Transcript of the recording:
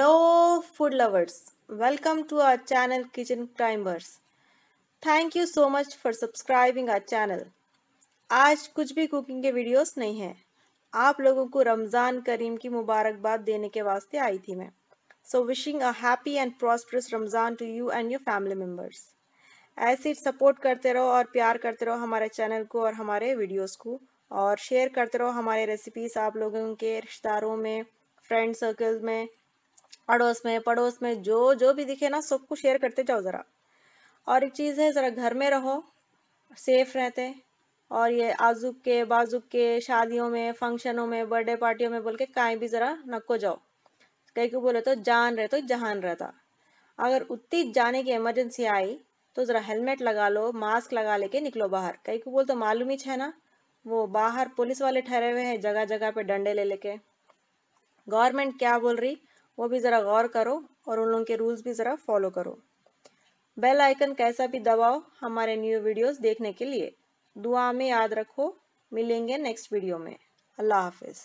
hello food lovers welcome to our channel kitchen crimers thank you so much for subscribing our channel आज कुछ भी cooking के videos नहीं हैं आप लोगों को रमज़ान करीम की मुबारकबाद देने के वास्ते आई थी मैं so wishing a happy and prosperous Ramzan to you and your family members ऐसे सपोर्ट करते रहो और प्यार करते रहो हमारे चैनल को और हमारे वीडियोस को और शेयर करते रहो हमारे रेसिपीज़ आप लोगों के रिश्तेदारों में फ्रेंड सर्कल में अड़ोस में पड़ोस में जो जो भी दिखे ना सबको शेयर करते जाओ ज़रा और एक चीज़ है ज़रा घर में रहो सेफ रहते और ये आजुक के बाजुक के शादियों में फंक्शनों में बर्थडे पार्टियों में बोल के कहीं भी ज़रा नको जाओ कहीं को बोले तो जान रहे तो जहान रहता अगर उतनी जाने की इमरजेंसी आई तो ज़रा हेलमेट लगा लो मास्क लगा लेके निकलो बाहर कहीं को बोल तो मालूम ही है ना वो बाहर पुलिस वाले ठहरे हुए हैं जगह जगह पे डंडे ले लेके गवर्नमेंट क्या बोल रही वो भी ज़रा गौर करो और उन लोगों के रूल्स भी ज़रा फॉलो करो बेल आइकन कैसा भी दबाओ हमारे न्यू वीडियोस देखने के लिए दुआ में याद रखो मिलेंगे नेक्स्ट वीडियो में अल्लाह हाफिज़